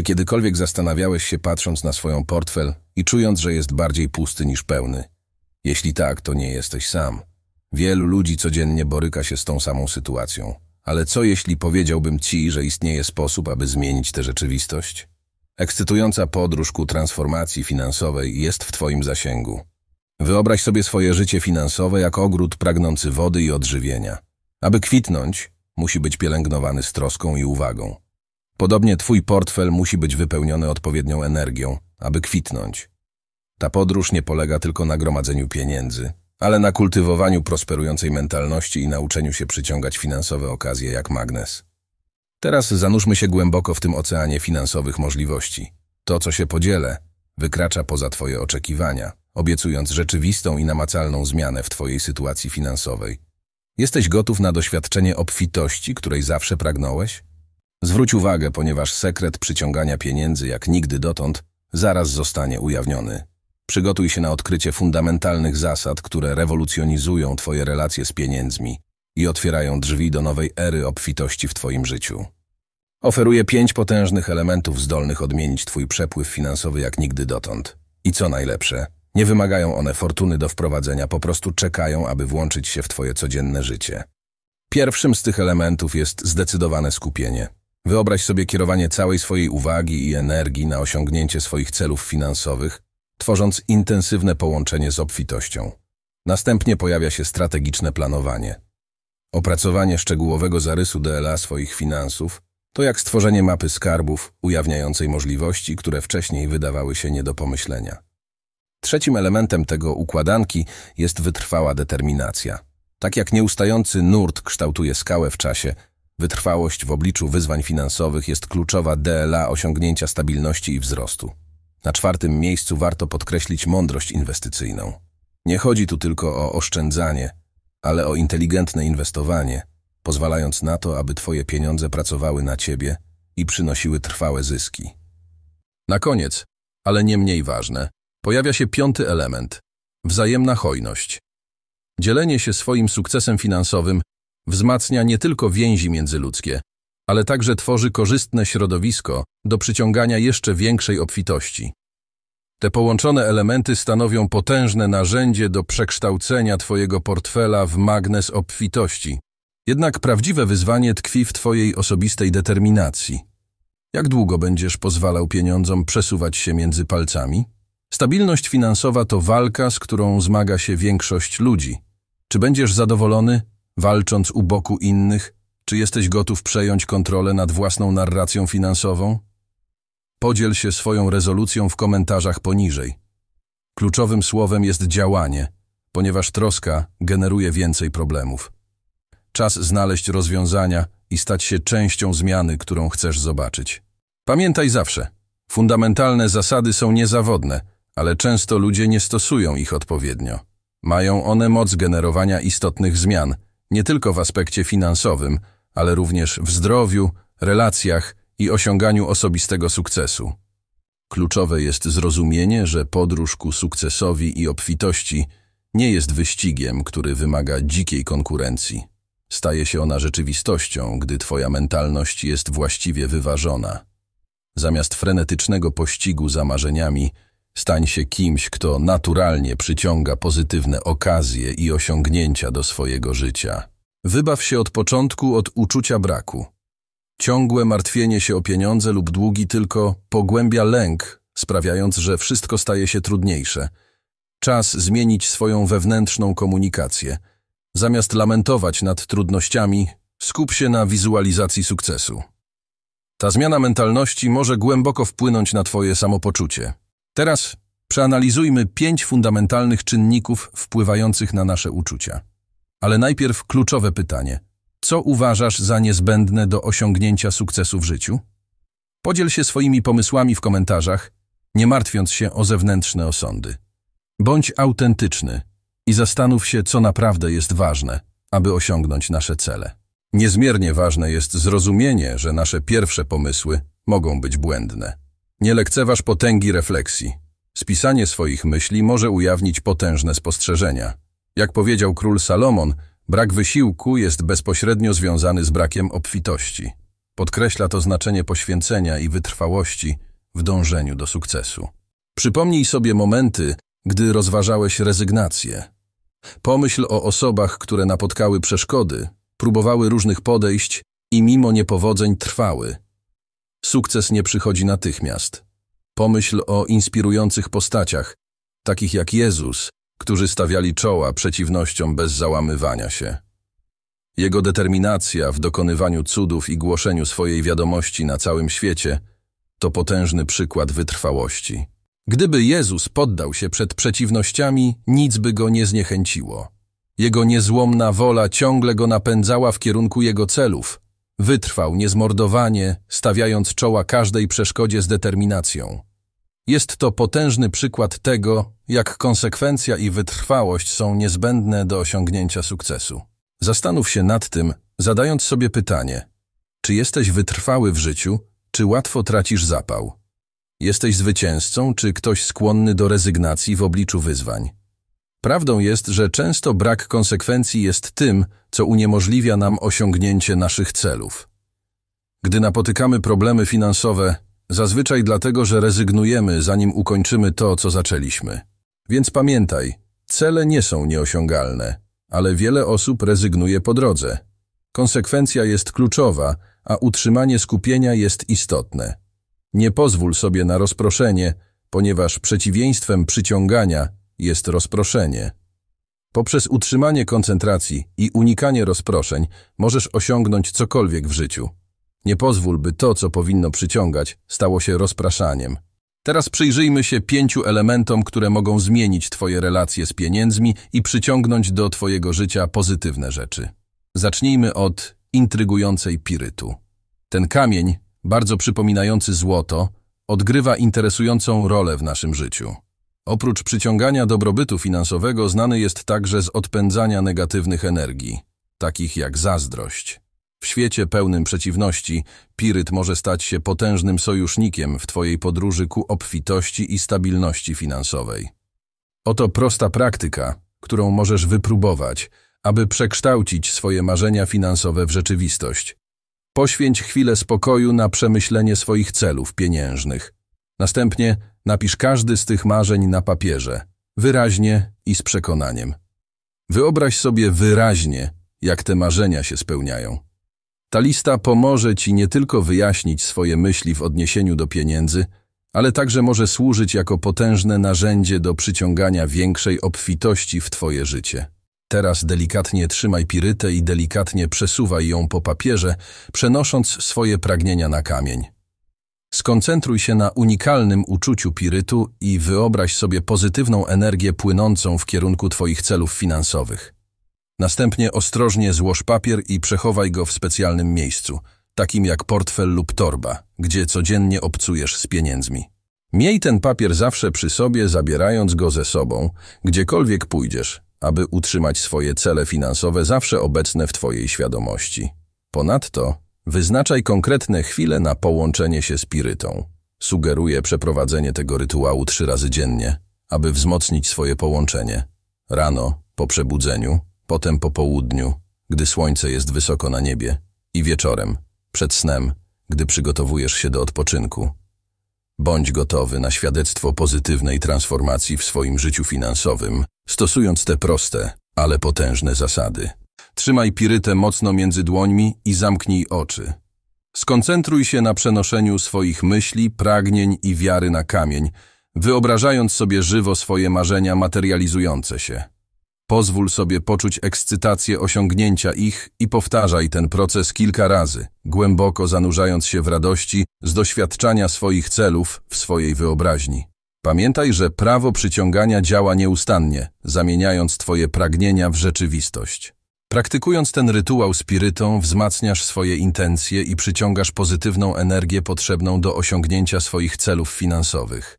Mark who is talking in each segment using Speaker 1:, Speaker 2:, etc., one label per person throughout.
Speaker 1: Czy kiedykolwiek zastanawiałeś się patrząc na swoją portfel i czując, że jest bardziej pusty niż pełny? Jeśli tak, to nie jesteś sam. Wielu ludzi codziennie boryka się z tą samą sytuacją. Ale co jeśli powiedziałbym ci, że istnieje sposób, aby zmienić tę rzeczywistość? Ekscytująca podróż ku transformacji finansowej jest w twoim zasięgu. Wyobraź sobie swoje życie finansowe jak ogród pragnący wody i odżywienia. Aby kwitnąć, musi być pielęgnowany z troską i uwagą. Podobnie twój portfel musi być wypełniony odpowiednią energią, aby kwitnąć. Ta podróż nie polega tylko na gromadzeniu pieniędzy, ale na kultywowaniu prosperującej mentalności i nauczeniu się przyciągać finansowe okazje jak magnes. Teraz zanurzmy się głęboko w tym oceanie finansowych możliwości. To, co się podzielę, wykracza poza Twoje oczekiwania, obiecując rzeczywistą i namacalną zmianę w Twojej sytuacji finansowej. Jesteś gotów na doświadczenie obfitości, której zawsze pragnąłeś? Zwróć uwagę, ponieważ sekret przyciągania pieniędzy jak nigdy dotąd zaraz zostanie ujawniony. Przygotuj się na odkrycie fundamentalnych zasad, które rewolucjonizują Twoje relacje z pieniędzmi i otwierają drzwi do nowej ery obfitości w Twoim życiu. Oferuję pięć potężnych elementów zdolnych odmienić Twój przepływ finansowy jak nigdy dotąd. I co najlepsze, nie wymagają one fortuny do wprowadzenia, po prostu czekają, aby włączyć się w Twoje codzienne życie. Pierwszym z tych elementów jest zdecydowane skupienie. Wyobraź sobie kierowanie całej swojej uwagi i energii na osiągnięcie swoich celów finansowych, tworząc intensywne połączenie z obfitością. Następnie pojawia się strategiczne planowanie. Opracowanie szczegółowego zarysu DLA swoich finansów to jak stworzenie mapy skarbów ujawniającej możliwości, które wcześniej wydawały się nie do pomyślenia. Trzecim elementem tego układanki jest wytrwała determinacja. Tak jak nieustający nurt kształtuje skałę w czasie – Wytrwałość w obliczu wyzwań finansowych jest kluczowa DLA osiągnięcia stabilności i wzrostu. Na czwartym miejscu warto podkreślić mądrość inwestycyjną. Nie chodzi tu tylko o oszczędzanie, ale o inteligentne inwestowanie, pozwalając na to, aby Twoje pieniądze pracowały na Ciebie i przynosiły trwałe zyski. Na koniec, ale nie mniej ważne, pojawia się piąty element – wzajemna hojność. Dzielenie się swoim sukcesem finansowym Wzmacnia nie tylko więzi międzyludzkie, ale także tworzy korzystne środowisko do przyciągania jeszcze większej obfitości. Te połączone elementy stanowią potężne narzędzie do przekształcenia Twojego portfela w magnes obfitości. Jednak prawdziwe wyzwanie tkwi w Twojej osobistej determinacji. Jak długo będziesz pozwalał pieniądzom przesuwać się między palcami? Stabilność finansowa to walka, z którą zmaga się większość ludzi. Czy będziesz zadowolony, walcząc u boku innych, czy jesteś gotów przejąć kontrolę nad własną narracją finansową? Podziel się swoją rezolucją w komentarzach poniżej. Kluczowym słowem jest działanie, ponieważ troska generuje więcej problemów. Czas znaleźć rozwiązania i stać się częścią zmiany, którą chcesz zobaczyć. Pamiętaj zawsze, fundamentalne zasady są niezawodne, ale często ludzie nie stosują ich odpowiednio. Mają one moc generowania istotnych zmian – nie tylko w aspekcie finansowym, ale również w zdrowiu, relacjach i osiąganiu osobistego sukcesu. Kluczowe jest zrozumienie, że podróż ku sukcesowi i obfitości nie jest wyścigiem, który wymaga dzikiej konkurencji. Staje się ona rzeczywistością, gdy Twoja mentalność jest właściwie wyważona. Zamiast frenetycznego pościgu za marzeniami, Stań się kimś, kto naturalnie przyciąga pozytywne okazje i osiągnięcia do swojego życia. Wybaw się od początku od uczucia braku. Ciągłe martwienie się o pieniądze lub długi tylko pogłębia lęk, sprawiając, że wszystko staje się trudniejsze. Czas zmienić swoją wewnętrzną komunikację. Zamiast lamentować nad trudnościami, skup się na wizualizacji sukcesu. Ta zmiana mentalności może głęboko wpłynąć na Twoje samopoczucie. Teraz przeanalizujmy pięć fundamentalnych czynników wpływających na nasze uczucia. Ale najpierw kluczowe pytanie. Co uważasz za niezbędne do osiągnięcia sukcesu w życiu? Podziel się swoimi pomysłami w komentarzach, nie martwiąc się o zewnętrzne osądy. Bądź autentyczny i zastanów się, co naprawdę jest ważne, aby osiągnąć nasze cele. Niezmiernie ważne jest zrozumienie, że nasze pierwsze pomysły mogą być błędne. Nie lekceważ potęgi refleksji. Spisanie swoich myśli może ujawnić potężne spostrzeżenia. Jak powiedział król Salomon, brak wysiłku jest bezpośrednio związany z brakiem obfitości. Podkreśla to znaczenie poświęcenia i wytrwałości w dążeniu do sukcesu. Przypomnij sobie momenty, gdy rozważałeś rezygnację. Pomyśl o osobach, które napotkały przeszkody, próbowały różnych podejść i mimo niepowodzeń trwały. Sukces nie przychodzi natychmiast. Pomyśl o inspirujących postaciach, takich jak Jezus, którzy stawiali czoła przeciwnościom bez załamywania się. Jego determinacja w dokonywaniu cudów i głoszeniu swojej wiadomości na całym świecie to potężny przykład wytrwałości. Gdyby Jezus poddał się przed przeciwnościami, nic by go nie zniechęciło. Jego niezłomna wola ciągle go napędzała w kierunku jego celów, Wytrwał niezmordowanie, stawiając czoła każdej przeszkodzie z determinacją. Jest to potężny przykład tego, jak konsekwencja i wytrwałość są niezbędne do osiągnięcia sukcesu. Zastanów się nad tym, zadając sobie pytanie, czy jesteś wytrwały w życiu, czy łatwo tracisz zapał? Jesteś zwycięzcą, czy ktoś skłonny do rezygnacji w obliczu wyzwań? Prawdą jest, że często brak konsekwencji jest tym, co uniemożliwia nam osiągnięcie naszych celów. Gdy napotykamy problemy finansowe, zazwyczaj dlatego, że rezygnujemy, zanim ukończymy to, co zaczęliśmy. Więc pamiętaj, cele nie są nieosiągalne, ale wiele osób rezygnuje po drodze. Konsekwencja jest kluczowa, a utrzymanie skupienia jest istotne. Nie pozwól sobie na rozproszenie, ponieważ przeciwieństwem przyciągania jest rozproszenie. Poprzez utrzymanie koncentracji i unikanie rozproszeń możesz osiągnąć cokolwiek w życiu. Nie pozwól, by to, co powinno przyciągać, stało się rozpraszaniem. Teraz przyjrzyjmy się pięciu elementom, które mogą zmienić Twoje relacje z pieniędzmi i przyciągnąć do Twojego życia pozytywne rzeczy. Zacznijmy od intrygującej pirytu. Ten kamień, bardzo przypominający złoto, odgrywa interesującą rolę w naszym życiu. Oprócz przyciągania dobrobytu finansowego znany jest także z odpędzania negatywnych energii, takich jak zazdrość. W świecie pełnym przeciwności, piryt może stać się potężnym sojusznikiem w Twojej podróży ku obfitości i stabilności finansowej. Oto prosta praktyka, którą możesz wypróbować, aby przekształcić swoje marzenia finansowe w rzeczywistość. Poświęć chwilę spokoju na przemyślenie swoich celów pieniężnych. Następnie Napisz każdy z tych marzeń na papierze, wyraźnie i z przekonaniem. Wyobraź sobie wyraźnie, jak te marzenia się spełniają. Ta lista pomoże Ci nie tylko wyjaśnić swoje myśli w odniesieniu do pieniędzy, ale także może służyć jako potężne narzędzie do przyciągania większej obfitości w Twoje życie. Teraz delikatnie trzymaj pirytę i delikatnie przesuwaj ją po papierze, przenosząc swoje pragnienia na kamień. Skoncentruj się na unikalnym uczuciu pirytu i wyobraź sobie pozytywną energię płynącą w kierunku Twoich celów finansowych. Następnie ostrożnie złoż papier i przechowaj go w specjalnym miejscu, takim jak portfel lub torba, gdzie codziennie obcujesz z pieniędzmi. Miej ten papier zawsze przy sobie, zabierając go ze sobą, gdziekolwiek pójdziesz, aby utrzymać swoje cele finansowe zawsze obecne w Twojej świadomości. Ponadto Wyznaczaj konkretne chwile na połączenie się z pirytą. Sugeruję przeprowadzenie tego rytuału trzy razy dziennie, aby wzmocnić swoje połączenie. Rano, po przebudzeniu, potem po południu, gdy słońce jest wysoko na niebie i wieczorem, przed snem, gdy przygotowujesz się do odpoczynku. Bądź gotowy na świadectwo pozytywnej transformacji w swoim życiu finansowym, stosując te proste, ale potężne zasady. Trzymaj pirytę mocno między dłońmi i zamknij oczy. Skoncentruj się na przenoszeniu swoich myśli, pragnień i wiary na kamień, wyobrażając sobie żywo swoje marzenia materializujące się. Pozwól sobie poczuć ekscytację osiągnięcia ich i powtarzaj ten proces kilka razy, głęboko zanurzając się w radości z doświadczania swoich celów w swojej wyobraźni. Pamiętaj, że prawo przyciągania działa nieustannie, zamieniając Twoje pragnienia w rzeczywistość. Praktykując ten rytuał spirytą, wzmacniasz swoje intencje i przyciągasz pozytywną energię potrzebną do osiągnięcia swoich celów finansowych.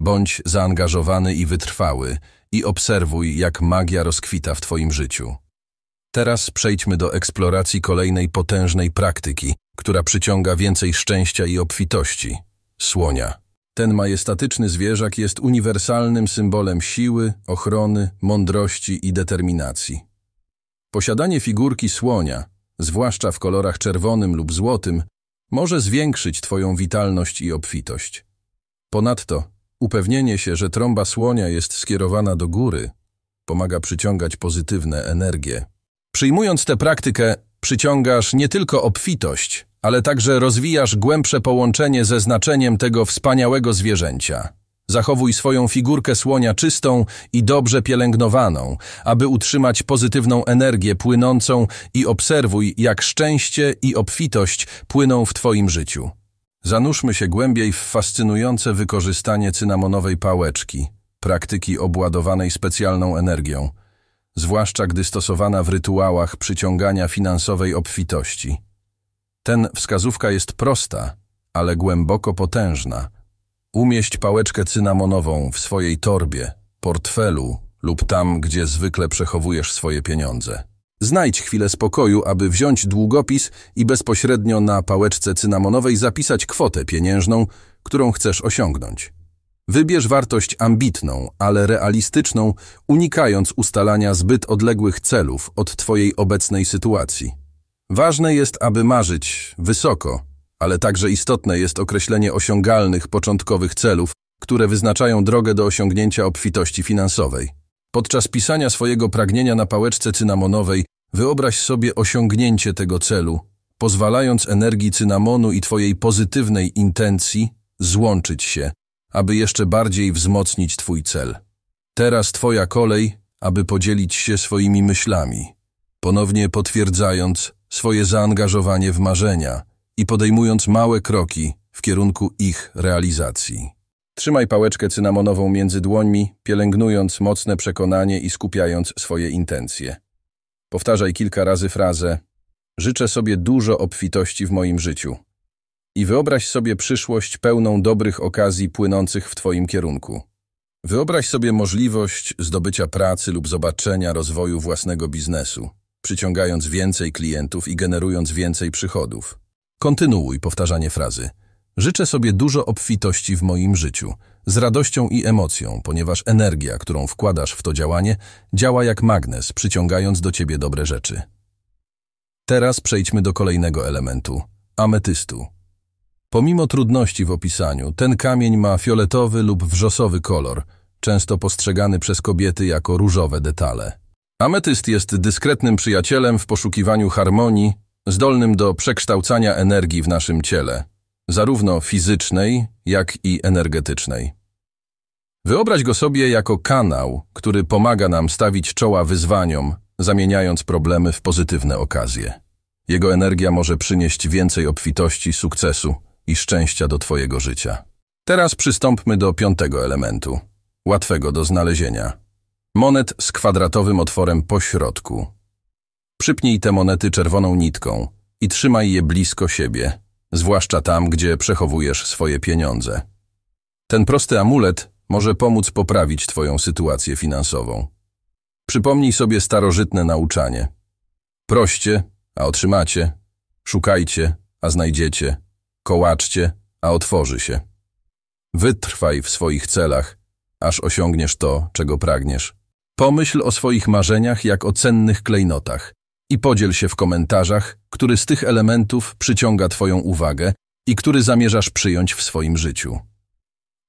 Speaker 1: Bądź zaangażowany i wytrwały i obserwuj, jak magia rozkwita w Twoim życiu. Teraz przejdźmy do eksploracji kolejnej potężnej praktyki, która przyciąga więcej szczęścia i obfitości – słonia. Ten majestatyczny zwierzak jest uniwersalnym symbolem siły, ochrony, mądrości i determinacji. Posiadanie figurki słonia, zwłaszcza w kolorach czerwonym lub złotym, może zwiększyć Twoją witalność i obfitość. Ponadto upewnienie się, że trąba słonia jest skierowana do góry, pomaga przyciągać pozytywne energie. Przyjmując tę praktykę, przyciągasz nie tylko obfitość, ale także rozwijasz głębsze połączenie ze znaczeniem tego wspaniałego zwierzęcia. Zachowuj swoją figurkę słonia czystą i dobrze pielęgnowaną, aby utrzymać pozytywną energię płynącą i obserwuj, jak szczęście i obfitość płyną w Twoim życiu. Zanurzmy się głębiej w fascynujące wykorzystanie cynamonowej pałeczki, praktyki obładowanej specjalną energią, zwłaszcza gdy stosowana w rytuałach przyciągania finansowej obfitości. Ten wskazówka jest prosta, ale głęboko potężna – Umieść pałeczkę cynamonową w swojej torbie, portfelu lub tam, gdzie zwykle przechowujesz swoje pieniądze. Znajdź chwilę spokoju, aby wziąć długopis i bezpośrednio na pałeczce cynamonowej zapisać kwotę pieniężną, którą chcesz osiągnąć. Wybierz wartość ambitną, ale realistyczną, unikając ustalania zbyt odległych celów od Twojej obecnej sytuacji. Ważne jest, aby marzyć wysoko, ale także istotne jest określenie osiągalnych początkowych celów, które wyznaczają drogę do osiągnięcia obfitości finansowej. Podczas pisania swojego pragnienia na pałeczce cynamonowej wyobraź sobie osiągnięcie tego celu, pozwalając energii cynamonu i Twojej pozytywnej intencji złączyć się, aby jeszcze bardziej wzmocnić Twój cel. Teraz Twoja kolej, aby podzielić się swoimi myślami, ponownie potwierdzając swoje zaangażowanie w marzenia – i podejmując małe kroki w kierunku ich realizacji. Trzymaj pałeczkę cynamonową między dłońmi, pielęgnując mocne przekonanie i skupiając swoje intencje. Powtarzaj kilka razy frazę Życzę sobie dużo obfitości w moim życiu. I wyobraź sobie przyszłość pełną dobrych okazji płynących w Twoim kierunku. Wyobraź sobie możliwość zdobycia pracy lub zobaczenia rozwoju własnego biznesu, przyciągając więcej klientów i generując więcej przychodów. Kontynuuj powtarzanie frazy. Życzę sobie dużo obfitości w moim życiu, z radością i emocją, ponieważ energia, którą wkładasz w to działanie, działa jak magnes, przyciągając do ciebie dobre rzeczy. Teraz przejdźmy do kolejnego elementu – ametystu. Pomimo trudności w opisaniu, ten kamień ma fioletowy lub wrzosowy kolor, często postrzegany przez kobiety jako różowe detale. Ametyst jest dyskretnym przyjacielem w poszukiwaniu harmonii, zdolnym do przekształcania energii w naszym ciele, zarówno fizycznej, jak i energetycznej. Wyobraź go sobie jako kanał, który pomaga nam stawić czoła wyzwaniom, zamieniając problemy w pozytywne okazje. Jego energia może przynieść więcej obfitości, sukcesu i szczęścia do Twojego życia. Teraz przystąpmy do piątego elementu, łatwego do znalezienia. Monet z kwadratowym otworem po środku, Przypnij te monety czerwoną nitką i trzymaj je blisko siebie, zwłaszcza tam, gdzie przechowujesz swoje pieniądze. Ten prosty amulet może pomóc poprawić Twoją sytuację finansową. Przypomnij sobie starożytne nauczanie. Proście, a otrzymacie. Szukajcie, a znajdziecie. Kołaczcie, a otworzy się. Wytrwaj w swoich celach, aż osiągniesz to, czego pragniesz. Pomyśl o swoich marzeniach jak o cennych klejnotach, i podziel się w komentarzach, który z tych elementów przyciąga Twoją uwagę i który zamierzasz przyjąć w swoim życiu.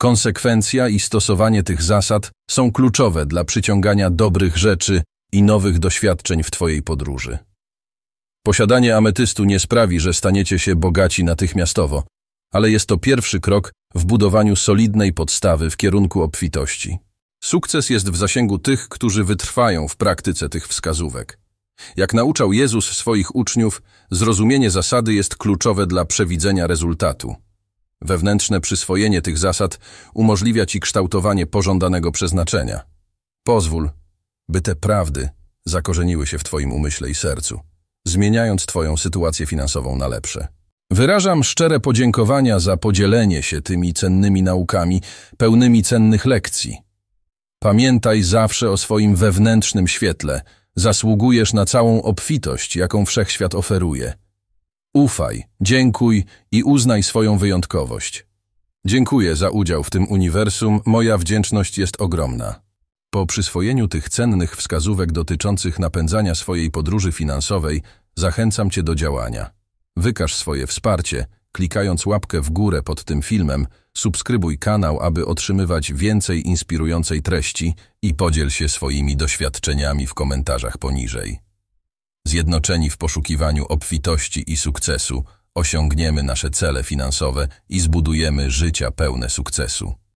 Speaker 1: Konsekwencja i stosowanie tych zasad są kluczowe dla przyciągania dobrych rzeczy i nowych doświadczeń w Twojej podróży. Posiadanie ametystu nie sprawi, że staniecie się bogaci natychmiastowo, ale jest to pierwszy krok w budowaniu solidnej podstawy w kierunku obfitości. Sukces jest w zasięgu tych, którzy wytrwają w praktyce tych wskazówek. Jak nauczał Jezus swoich uczniów, zrozumienie zasady jest kluczowe dla przewidzenia rezultatu. Wewnętrzne przyswojenie tych zasad umożliwia ci kształtowanie pożądanego przeznaczenia. Pozwól, by te prawdy zakorzeniły się w twoim umyśle i sercu, zmieniając twoją sytuację finansową na lepsze. Wyrażam szczere podziękowania za podzielenie się tymi cennymi naukami, pełnymi cennych lekcji. Pamiętaj zawsze o swoim wewnętrznym świetle – Zasługujesz na całą obfitość, jaką wszechświat oferuje. Ufaj, dziękuj i uznaj swoją wyjątkowość. Dziękuję za udział w tym uniwersum, moja wdzięczność jest ogromna. Po przyswojeniu tych cennych wskazówek dotyczących napędzania swojej podróży finansowej, zachęcam Cię do działania. Wykaż swoje wsparcie Klikając łapkę w górę pod tym filmem, subskrybuj kanał, aby otrzymywać więcej inspirującej treści i podziel się swoimi doświadczeniami w komentarzach poniżej. Zjednoczeni w poszukiwaniu obfitości i sukcesu, osiągniemy nasze cele finansowe i zbudujemy życia pełne sukcesu.